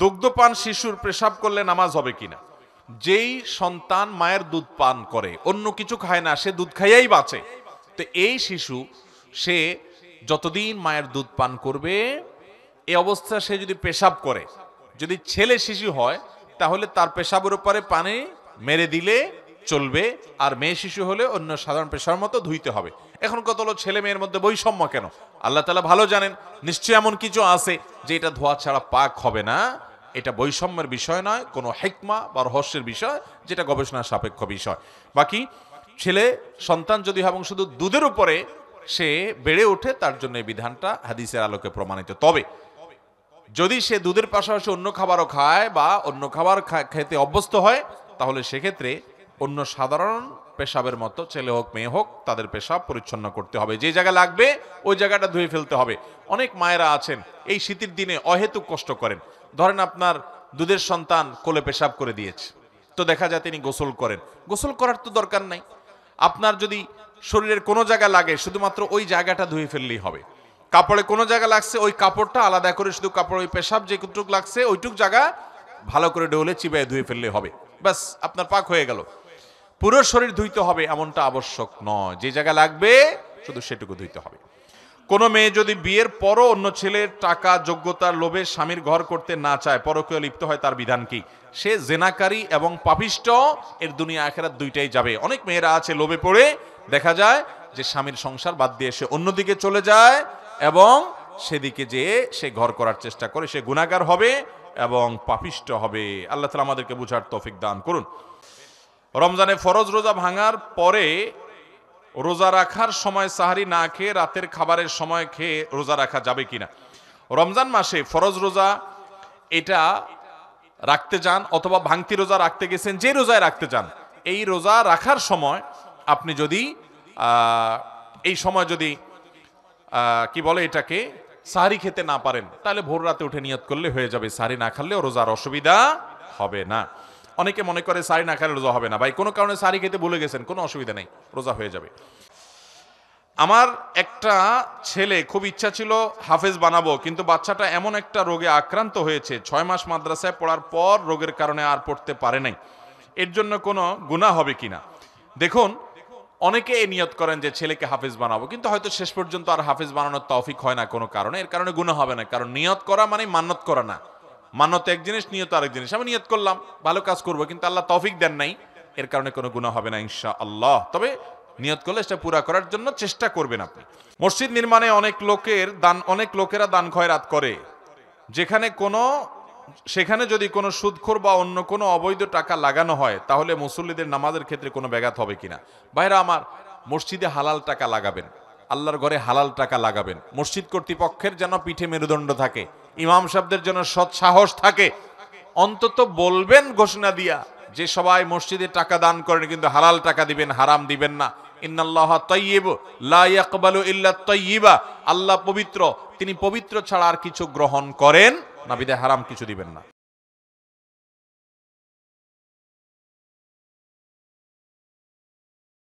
দুগ্ধপান শিশুর পেশাব করলে নামাজ হবে কিনা যেই সন্তান মায়ের দুধ পান করে অন্য কিছু খায় না সে দুধ খাইয়াই বাঁচে তো এই শিশু সে যতদিন মায়ের দুধ পান করবে এই অবস্থা সে যদি পেশাব করে যদি ছেলে শিশু হয় তাহলে তার পেশাবের উপরে পানি মেরে দিলে চলবে আর মেয়ে শিশু হলে অন্য সাধারণ পেশার মতো ধুইতে হবে এখন কত হলো ছেলে মেয়ের মধ্যে বৈষম্য কেন আল্লাহ তালা ভালো জানেন নিশ্চয়ই এমন কিছু আছে যে এটা ধোয়া ছাড়া পাক হবে না এটা বৈষম্যের বিষয় নয় কোনো হেকমা বা রহস্যের বিষয় যেটা গবেষণার সাপেক্ষ বিষয় বাকি ছেলে সন্তান যদি এবং শুধু দুধের উপরে সে বেড়ে ওঠে তার জন্য এই বিধানটা হাদিসের আলোকে প্রমাণিত তবে যদি সে দুধের পাশাপাশি অন্য খাবারও খায় বা অন্য খাবার খেতে অভ্যস্ত হয় তাহলে সেক্ষেত্রে অন্য সাধারণ পেশাবের মতো ছেলে হোক মেয়ে হোক তাদের পেশাব পরিচ্ছন্ন করতে হবে যে জায়গা লাগবে ওই জায়গাটা ধুয়ে ফেলতে হবে অনেক মায়েরা আছেন এই শীতের দিনে অহেতুক কষ্ট করেন ধরেন আপনার দুধের সন্তান কোলে পেশাব করে দিয়েছে তো দেখা যায় তিনি গোসল করেন গোসল করার তো দরকার নাই আপনার যদি শরীরের কোনো জায়গা লাগে শুধুমাত্র ওই জায়গাটা ধুয়ে ফেললেই হবে কাপড়ে কোনো জায়গা লাগছে ওই কাপড়টা আলাদা করে শুধু কাপড় ওই পেশাব যেটুক লাগছে ওইটুক জায়গা ভালো করে ডোলে চিবাই ধুয়ে ফেললে হবে ব্যাস আপনার পাক হয়ে গেল পুরো শরীর ধুইতে হবে এমনটা আবশ্যক নয় যে জায়গা লাগবে শুধু সেটুকু ধুইতে হবে কোনো মেয়ে যদি বিয়ের পরও অন্য ছেলের টাকা যোগ্যতার লোভে স্বামীর ঘর করতে না চায় পরকীয় লিপ্ত হয় তার বিধান কি সে জেনাকারী এবং পাপিষ্ট এর দুনিয়া আখেরা দুইটাই যাবে অনেক মেয়েরা আছে লোভে পড়ে দেখা যায় যে স্বামীর সংসার বাদ দিয়ে সে অন্যদিকে চলে যায় এবং সেদিকে যে সে ঘর করার চেষ্টা করে সে গুণাগার হবে এবং পাপিষ্ট হবে আল্লাহ তালা আমাদেরকে বুঝার তফিক দান করুন রমজানে ফরজ রোজা ভাঙার পরে রোজা রাখার সময় সাহারি না খেয়ে রাতের খাবারের সময় খেয়ে রোজা রাখা যাবে কিনা রমজান মাসে ফরজ রোজা এটা রাখতে যান অথবা ভাঙতি রোজা রাখতে গেছেন যে রোজায় রাখতে যান এই রোজা রাখার সময় আপনি যদি এই সময় যদি কি বলে এটাকে সাহারি খেতে না পারেন তাহলে ভোর রাতে উঠে নিয়ত করলে হয়ে যাবে সাহারি না খাললেও রোজার অসুবিধা হবে না অনেকে মনে করে সারি না খেলে রোজা হবে না ভাই কোনো কারণে সারি খেতে ভুলে গেছেন কোনো অসুবিধা নেই রোজা হয়ে যাবে আমার একটা ছেলে খুব ইচ্ছা ছিল হাফেজ বানাবো কিন্তু বাচ্চাটা এমন একটা রোগে আক্রান্ত হয়েছে ছয় মাস মাদ্রাসায় পড়ার পর রোগের কারণে আর পড়তে পারে নাই এর জন্য কোনো গুণা হবে কি না দেখুন অনেকে এ নিয়ত করেন যে ছেলেকে হাফেজ বানাবো কিন্তু হয়তো শেষ পর্যন্ত আর হাফেজ বানানোর তফিক হয় না কোনো কারণে এর কারণে গুণা হবে না কারণ নিয়ত করা মানে মান্যত করা না মানত এক জিনিস নিয়ত আরেক জিনিস আমি নিয়ত করলাম ভালো কাজ করব কিন্তু আল্লাহ তৌফিক দেন নাই এর কারণে কোনো গুণা হবে না ইনশা আল্লাহ তবে নিয়ত করলে সেটা পুরা করার জন্য চেষ্টা করবেন আপনি মসজিদ নির্মাণে অনেক লোকের দান অনেক লোকেরা দান খয়রাত করে যেখানে কোনো সেখানে যদি কোনো সুদখোর বা অন্য কোনো অবৈধ টাকা লাগানো হয় তাহলে মুসল্লিদের নামাজের ক্ষেত্রে কোনো ব্যাঘাত হবে কিনা বাইরা আমার মসজিদে হালাল টাকা লাগাবেন আল্লাহর ঘরে হালাল টাকা লাগাবেন মসজিদ কর্তৃপক্ষের যেন পিঠে মেরুদণ্ড থাকে ইমাম সাহেবদের জন্য সৎ সাহস থাকে অন্তত বলবেন ঘোষণা দিয়া যে সবাই মসজিদে টাকা দান করেন কিন্তু হালাল টাকা দিবেন হারাম দিবেন না ইন্নাল্লাহ আল্লাহ পবিত্র তিনি পবিত্র ছাড়া আর কিছু গ্রহণ করেন না হারাম কিছু দিবেন না